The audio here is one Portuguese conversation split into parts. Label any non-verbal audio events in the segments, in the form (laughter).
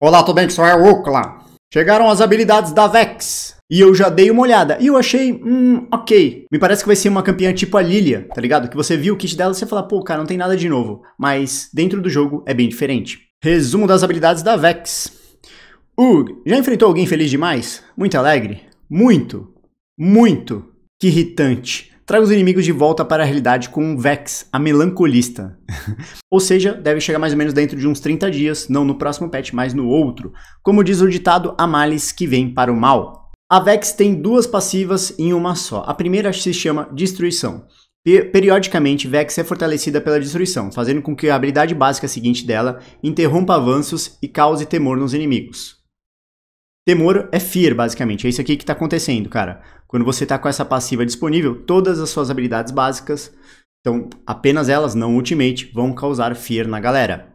Olá, tudo bem? Que é eu, Ucla. Chegaram as habilidades da Vex. E eu já dei uma olhada. E eu achei, hum, ok. Me parece que vai ser uma campeã tipo a Lilia, tá ligado? Que você viu o kit dela e você fala, pô, cara, não tem nada de novo. Mas dentro do jogo é bem diferente. Resumo das habilidades da Vex. Ug, já enfrentou alguém feliz demais? Muito alegre? Muito, muito. Que irritante. Traga os inimigos de volta para a realidade com Vex, a melancolista. (laughs) ou seja, deve chegar mais ou menos dentro de uns 30 dias, não no próximo patch, mas no outro. Como diz o ditado, há males que vêm para o mal. A Vex tem duas passivas em uma só. A primeira se chama Destruição. Periodicamente, Vex é fortalecida pela destruição, fazendo com que a habilidade básica seguinte dela interrompa avanços e cause temor nos inimigos. Temor é fear, basicamente. É isso aqui que está acontecendo, cara. Quando você está com essa passiva disponível, todas as suas habilidades básicas, então apenas elas, não ultimate, vão causar fear na galera.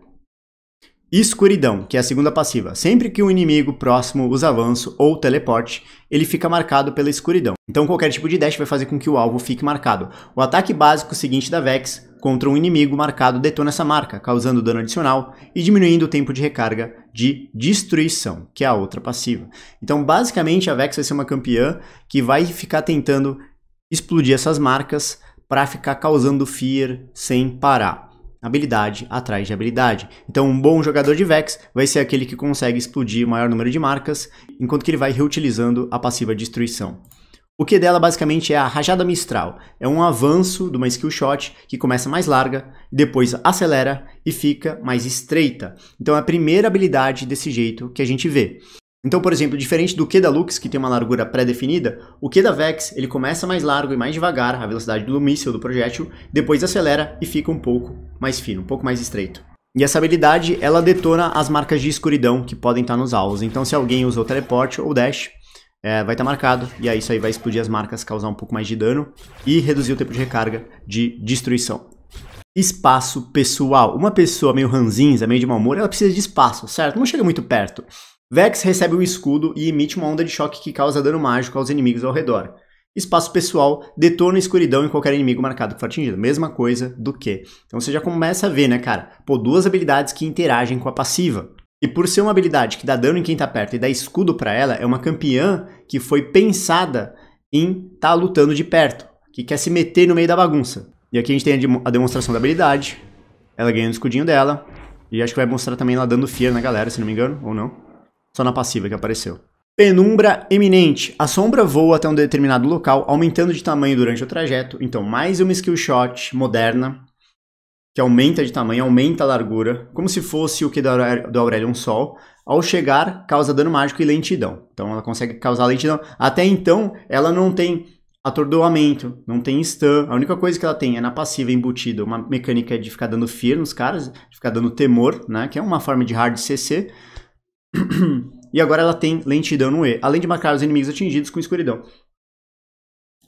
Escuridão, que é a segunda passiva. Sempre que um inimigo próximo usa avanço ou teleporte, ele fica marcado pela escuridão. Então qualquer tipo de dash vai fazer com que o alvo fique marcado. O ataque básico seguinte da Vex contra um inimigo marcado detona essa marca, causando dano adicional e diminuindo o tempo de recarga de destruição, que é a outra passiva. Então basicamente a Vex vai ser uma campeã que vai ficar tentando explodir essas marcas para ficar causando fear sem parar habilidade atrás de habilidade. Então, um bom jogador de Vex vai ser aquele que consegue explodir o maior número de marcas, enquanto que ele vai reutilizando a passiva destruição. O que dela basicamente é a rajada mistral, é um avanço de uma skill shot que começa mais larga, depois acelera e fica mais estreita. Então é a primeira habilidade desse jeito que a gente vê. Então, por exemplo, diferente do Q da Lux, que tem uma largura pré-definida, o Q da Vex ele começa mais largo e mais devagar, a velocidade do míssil, do projétil, depois acelera e fica um pouco mais fino, um pouco mais estreito. E essa habilidade, ela detona as marcas de escuridão que podem estar nos alvos. Então, se alguém usou teleporte ou dash, é, vai estar marcado, e aí isso aí vai explodir as marcas, causar um pouco mais de dano e reduzir o tempo de recarga de destruição. Espaço pessoal. Uma pessoa meio ranzinza, meio de mau humor, ela precisa de espaço, certo? Não chega muito perto. Vex recebe um escudo e emite uma onda de choque que causa dano mágico aos inimigos ao redor. Espaço pessoal, detona a escuridão em qualquer inimigo marcado que for atingido. Mesma coisa do que. Então você já começa a ver, né, cara? Pô, duas habilidades que interagem com a passiva. E por ser uma habilidade que dá dano em quem tá perto e dá escudo para ela, é uma campeã que foi pensada em tá lutando de perto, que quer se meter no meio da bagunça. E aqui a gente tem a demonstração da habilidade, ela ganhando o escudinho dela, e acho que vai mostrar também ela dando fear na galera, se não me engano, ou não. Só na passiva que apareceu. Penumbra eminente. A sombra voa até um determinado local, aumentando de tamanho durante o trajeto. Então, mais uma skill shot moderna, que aumenta de tamanho, aumenta a largura, como se fosse o que do Aurelion Sol. Ao chegar, causa dano mágico e lentidão. Então, ela consegue causar lentidão. Até então, ela não tem atordoamento, não tem stun. A única coisa que ela tem é na passiva embutida uma mecânica de ficar dando fear nos caras, de ficar dando temor, né? Que é uma forma de hard CC e agora ela tem lentidão no E, além de marcar os inimigos atingidos com escuridão.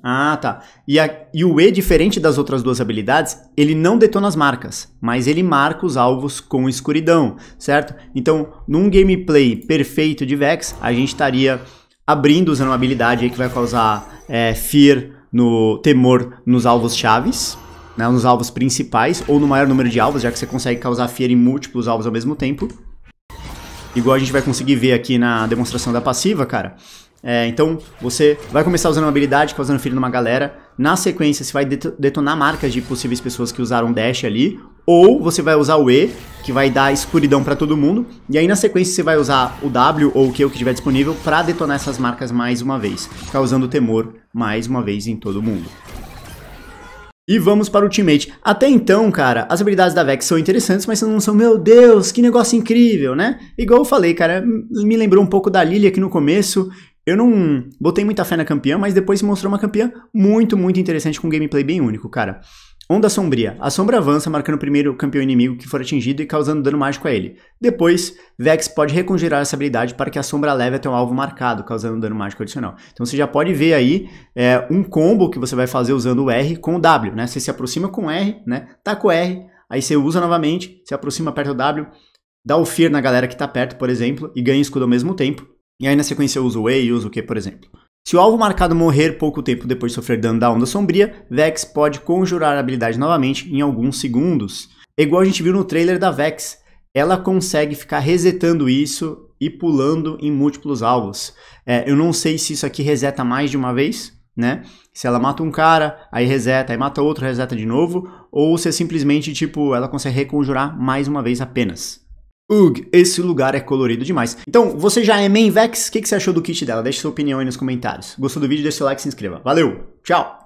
Ah, tá. E, a, e, o E, diferente das outras duas habilidades, ele não detona as marcas, mas ele marca os alvos com escuridão, certo? Então, num gameplay perfeito de Vex, a gente estaria abrindo usando uma habilidade que vai causar é, fear, no temor nos alvos chaves, né, nos alvos principais, ou no maior número de alvos, já que você consegue causar fear em múltiplos alvos ao mesmo tempo igual a gente vai conseguir ver aqui na demonstração da passiva, cara. É, então, você vai começar usando uma habilidade, causando ferido numa galera. Na sequência, você vai detonar marcas de possíveis pessoas que usaram dash ali. Ou você vai usar o E, que vai dar escuridão para todo mundo. E aí, na sequência, você vai usar o W ou o Q que estiver disponível para detonar essas marcas mais uma vez. Causando temor mais uma vez em todo mundo. E vamos para o Ultimate. Até então, cara, as habilidades da Vex são interessantes, mas não são, meu Deus, que negócio incrível, né? Igual eu falei, cara, me lembrou um pouco da Lilia aqui no começo. Eu não botei muita fé na campeã, mas depois se mostrou uma campeã muito, muito interessante com um gameplay bem único, cara. Onda Sombria. A sombra avança, marcando primeiro o campeão inimigo que for atingido e causando dano mágico a ele. Depois, Vex pode recongelar essa habilidade para que a sombra leve até um alvo marcado, causando dano mágico adicional. Então você já pode ver aí é, um combo que você vai fazer usando o R com o W, né? Você se aproxima com R, né? Taca tá o R, aí você usa novamente, se aproxima, aperta o W, dá o Fear na galera que está perto, por exemplo, e ganha escudo ao mesmo tempo. E aí na sequência eu uso o E e usa o Q, por exemplo. Se o alvo marcado morrer pouco tempo depois de sofrer dano da onda sombria, Vex pode conjurar a habilidade novamente em alguns segundos. É igual a gente viu no trailer da Vex, ela consegue ficar resetando isso e pulando em múltiplos alvos. É, eu não sei se isso aqui reseta mais de uma vez, né? Se ela mata um cara, aí reseta, aí mata outro, reseta de novo, ou se é simplesmente tipo ela consegue reconjurar mais uma vez apenas. Ugh, esse lugar é colorido demais. Então, você já é main vex? O que, que você achou do kit dela? Deixe sua opinião aí nos comentários. Gostou do vídeo? Deixe seu like e se inscreva. Valeu, tchau!